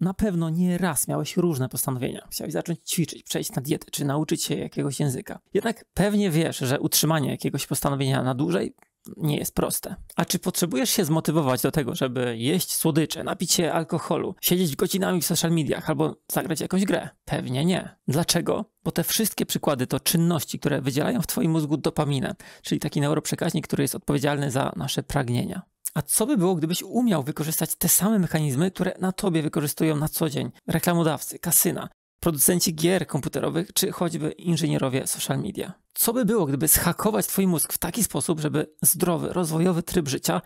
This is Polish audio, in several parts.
Na pewno nie raz miałeś różne postanowienia. Chciałeś zacząć ćwiczyć, przejść na dietę czy nauczyć się jakiegoś języka. Jednak pewnie wiesz, że utrzymanie jakiegoś postanowienia na dłużej nie jest proste. A czy potrzebujesz się zmotywować do tego, żeby jeść słodycze, napić się alkoholu, siedzieć godzinami w social mediach albo zagrać jakąś grę? Pewnie nie. Dlaczego? Bo te wszystkie przykłady to czynności, które wydzielają w Twoim mózgu dopaminę, czyli taki neuroprzekaźnik, który jest odpowiedzialny za nasze pragnienia. A co by było, gdybyś umiał wykorzystać te same mechanizmy, które na tobie wykorzystują na co dzień reklamodawcy, kasyna, producenci gier komputerowych, czy choćby inżynierowie social media? Co by było, gdyby schakować twój mózg w taki sposób, żeby zdrowy, rozwojowy tryb życia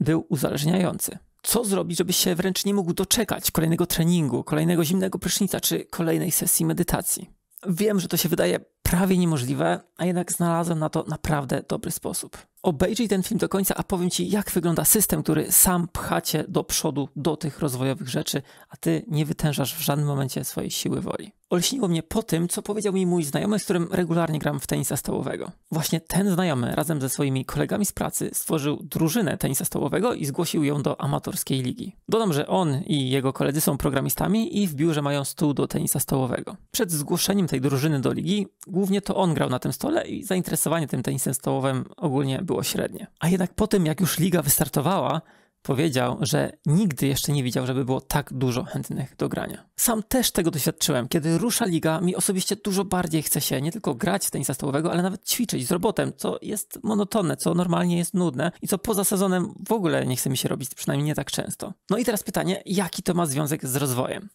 był uzależniający? Co zrobić, żebyś się wręcz nie mógł doczekać kolejnego treningu, kolejnego zimnego prysznica czy kolejnej sesji medytacji? Wiem, że to się wydaje prawie niemożliwe, a jednak znalazłem na to naprawdę dobry sposób obejrzyj ten film do końca, a powiem ci, jak wygląda system, który sam pchacie do przodu do tych rozwojowych rzeczy, a ty nie wytężasz w żadnym momencie swojej siły woli olśniło mnie po tym, co powiedział mi mój znajomy, z którym regularnie gram w tenisa stołowego. Właśnie ten znajomy razem ze swoimi kolegami z pracy stworzył drużynę tenisa stołowego i zgłosił ją do amatorskiej ligi. Dodam, że on i jego koledzy są programistami i w biurze mają stół do tenisa stołowego. Przed zgłoszeniem tej drużyny do ligi głównie to on grał na tym stole i zainteresowanie tym tenisem stołowym ogólnie było średnie. A jednak po tym, jak już liga wystartowała, powiedział, że nigdy jeszcze nie widział, żeby było tak dużo chętnych do grania. Sam też tego doświadczyłem. Kiedy rusza liga, mi osobiście dużo bardziej chce się nie tylko grać w tenisa stołowego, ale nawet ćwiczyć z robotem, co jest monotonne, co normalnie jest nudne i co poza sezonem w ogóle nie chce mi się robić, przynajmniej nie tak często. No i teraz pytanie, jaki to ma związek z rozwojem?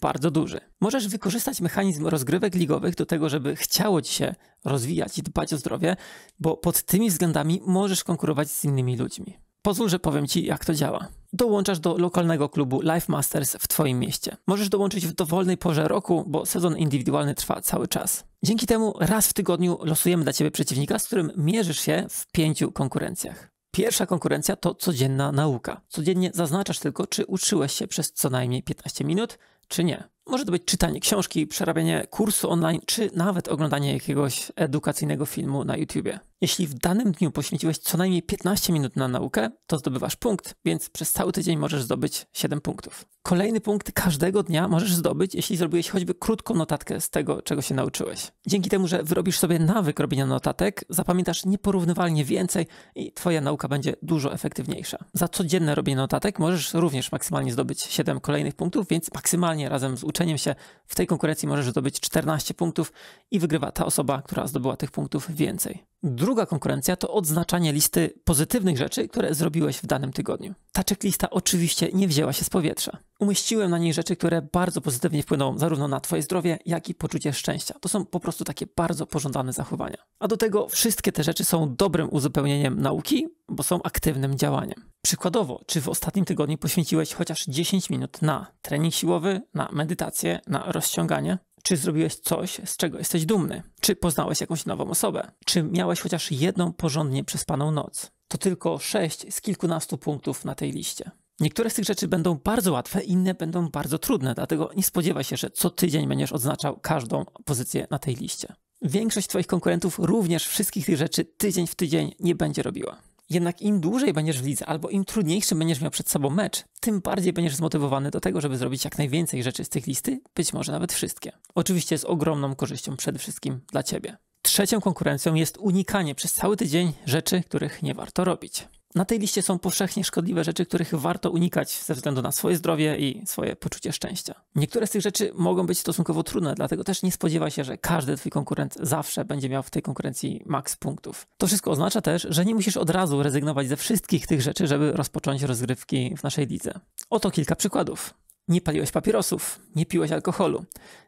bardzo duży. Możesz wykorzystać mechanizm rozgrywek ligowych do tego, żeby chciało ci się rozwijać i dbać o zdrowie, bo pod tymi względami możesz konkurować z innymi ludźmi. Pozwól, że powiem Ci, jak to działa. Dołączasz do lokalnego klubu Life Masters w Twoim mieście. Możesz dołączyć w dowolnej porze roku, bo sezon indywidualny trwa cały czas. Dzięki temu raz w tygodniu losujemy dla Ciebie przeciwnika, z którym mierzysz się w pięciu konkurencjach. Pierwsza konkurencja to codzienna nauka. Codziennie zaznaczasz tylko, czy uczyłeś się przez co najmniej 15 minut, czy nie. Może to być czytanie książki, przerabianie kursu online, czy nawet oglądanie jakiegoś edukacyjnego filmu na YouTubie. Jeśli w danym dniu poświęciłeś co najmniej 15 minut na naukę, to zdobywasz punkt, więc przez cały tydzień możesz zdobyć 7 punktów. Kolejny punkt każdego dnia możesz zdobyć, jeśli zrobiłeś choćby krótką notatkę z tego, czego się nauczyłeś. Dzięki temu, że wyrobisz sobie nawyk robienia notatek, zapamiętasz nieporównywalnie więcej i twoja nauka będzie dużo efektywniejsza. Za codzienne robienie notatek możesz również maksymalnie zdobyć 7 kolejnych punktów, więc maksymalnie razem z uczeniem się w tej konkurencji możesz zdobyć 14 punktów i wygrywa ta osoba, która zdobyła tych punktów więcej. Druga konkurencja to odznaczanie listy pozytywnych rzeczy, które zrobiłeś w danym tygodniu. Ta checklista oczywiście nie wzięła się z powietrza. Umieściłem na niej rzeczy, które bardzo pozytywnie wpłyną zarówno na Twoje zdrowie, jak i poczucie szczęścia. To są po prostu takie bardzo pożądane zachowania. A do tego wszystkie te rzeczy są dobrym uzupełnieniem nauki, bo są aktywnym działaniem. Przykładowo, czy w ostatnim tygodniu poświęciłeś chociaż 10 minut na trening siłowy, na medytację, na rozciąganie? Czy zrobiłeś coś, z czego jesteś dumny? Czy poznałeś jakąś nową osobę? Czy miałeś chociaż jedną porządnie przespaną noc? To tylko sześć z kilkunastu punktów na tej liście. Niektóre z tych rzeczy będą bardzo łatwe, inne będą bardzo trudne, dlatego nie spodziewaj się, że co tydzień będziesz odznaczał każdą pozycję na tej liście. Większość Twoich konkurentów również wszystkich tych rzeczy tydzień w tydzień nie będzie robiła. Jednak im dłużej będziesz w lidze, albo im trudniejszy będziesz miał przed sobą mecz, tym bardziej będziesz zmotywowany do tego, żeby zrobić jak najwięcej rzeczy z tych listy, być może nawet wszystkie. Oczywiście z ogromną korzyścią przede wszystkim dla ciebie. Trzecią konkurencją jest unikanie przez cały tydzień rzeczy, których nie warto robić. Na tej liście są powszechnie szkodliwe rzeczy, których warto unikać ze względu na swoje zdrowie i swoje poczucie szczęścia. Niektóre z tych rzeczy mogą być stosunkowo trudne, dlatego też nie spodziewa się, że każdy twój konkurent zawsze będzie miał w tej konkurencji maks punktów. To wszystko oznacza też, że nie musisz od razu rezygnować ze wszystkich tych rzeczy, żeby rozpocząć rozgrywki w naszej lidze. Oto kilka przykładów. Nie paliłeś papierosów, nie piłeś alkoholu,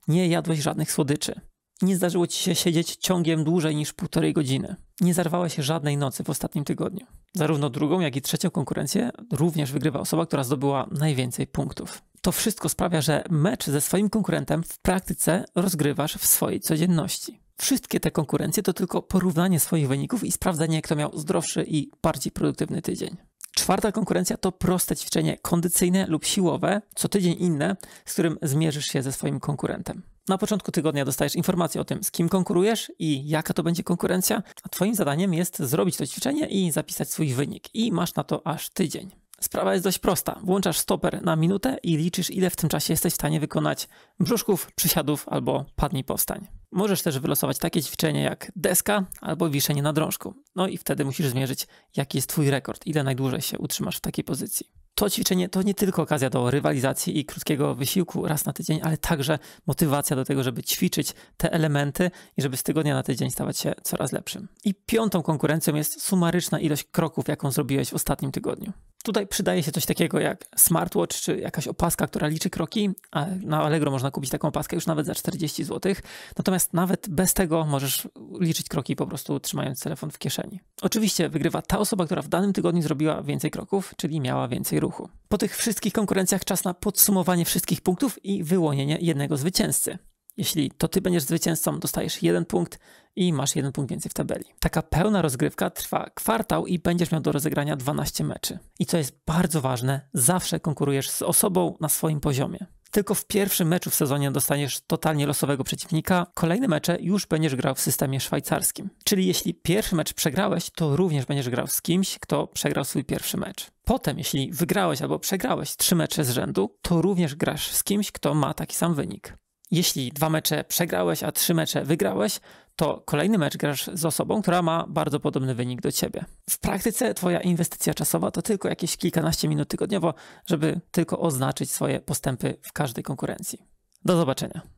nie jadłeś żadnych słodyczy, nie zdarzyło ci się siedzieć ciągiem dłużej niż półtorej godziny. Nie zarwałeś żadnej nocy w ostatnim tygodniu. Zarówno drugą, jak i trzecią konkurencję również wygrywa osoba, która zdobyła najwięcej punktów. To wszystko sprawia, że mecz ze swoim konkurentem w praktyce rozgrywasz w swojej codzienności. Wszystkie te konkurencje to tylko porównanie swoich wyników i sprawdzenie, kto miał zdrowszy i bardziej produktywny tydzień. Czwarta konkurencja to proste ćwiczenie kondycyjne lub siłowe, co tydzień inne, z którym zmierzysz się ze swoim konkurentem. Na początku tygodnia dostajesz informację o tym, z kim konkurujesz i jaka to będzie konkurencja, a Twoim zadaniem jest zrobić to ćwiczenie i zapisać swój wynik. I masz na to aż tydzień. Sprawa jest dość prosta. Włączasz stoper na minutę i liczysz, ile w tym czasie jesteś w stanie wykonać brzuszków, przysiadów albo padni powstań. Możesz też wylosować takie ćwiczenie jak deska albo wiszenie na drążku. No i wtedy musisz zmierzyć, jaki jest Twój rekord, ile najdłużej się utrzymasz w takiej pozycji to ćwiczenie to nie tylko okazja do rywalizacji i krótkiego wysiłku raz na tydzień, ale także motywacja do tego, żeby ćwiczyć te elementy i żeby z tygodnia na tydzień stawać się coraz lepszym. I piątą konkurencją jest sumaryczna ilość kroków, jaką zrobiłeś w ostatnim tygodniu. Tutaj przydaje się coś takiego jak smartwatch czy jakaś opaska, która liczy kroki, a na Allegro można kupić taką opaskę już nawet za 40 zł. Natomiast nawet bez tego możesz liczyć kroki po prostu trzymając telefon w kieszeni. Oczywiście wygrywa ta osoba, która w danym tygodniu zrobiła więcej kroków, czyli miała więcej ruchu. Po tych wszystkich konkurencjach czas na podsumowanie wszystkich punktów i wyłonienie jednego zwycięzcy. Jeśli to ty będziesz zwycięzcą, dostajesz jeden punkt i masz jeden punkt więcej w tabeli. Taka pełna rozgrywka trwa kwartał i będziesz miał do rozegrania 12 meczy. I co jest bardzo ważne, zawsze konkurujesz z osobą na swoim poziomie. Tylko w pierwszym meczu w sezonie dostaniesz totalnie losowego przeciwnika, kolejne mecze już będziesz grał w systemie szwajcarskim. Czyli jeśli pierwszy mecz przegrałeś, to również będziesz grał z kimś, kto przegrał swój pierwszy mecz. Potem, jeśli wygrałeś albo przegrałeś trzy mecze z rzędu, to również grasz z kimś, kto ma taki sam wynik. Jeśli dwa mecze przegrałeś, a trzy mecze wygrałeś, to kolejny mecz grasz z osobą, która ma bardzo podobny wynik do ciebie. W praktyce twoja inwestycja czasowa to tylko jakieś kilkanaście minut tygodniowo, żeby tylko oznaczyć swoje postępy w każdej konkurencji. Do zobaczenia.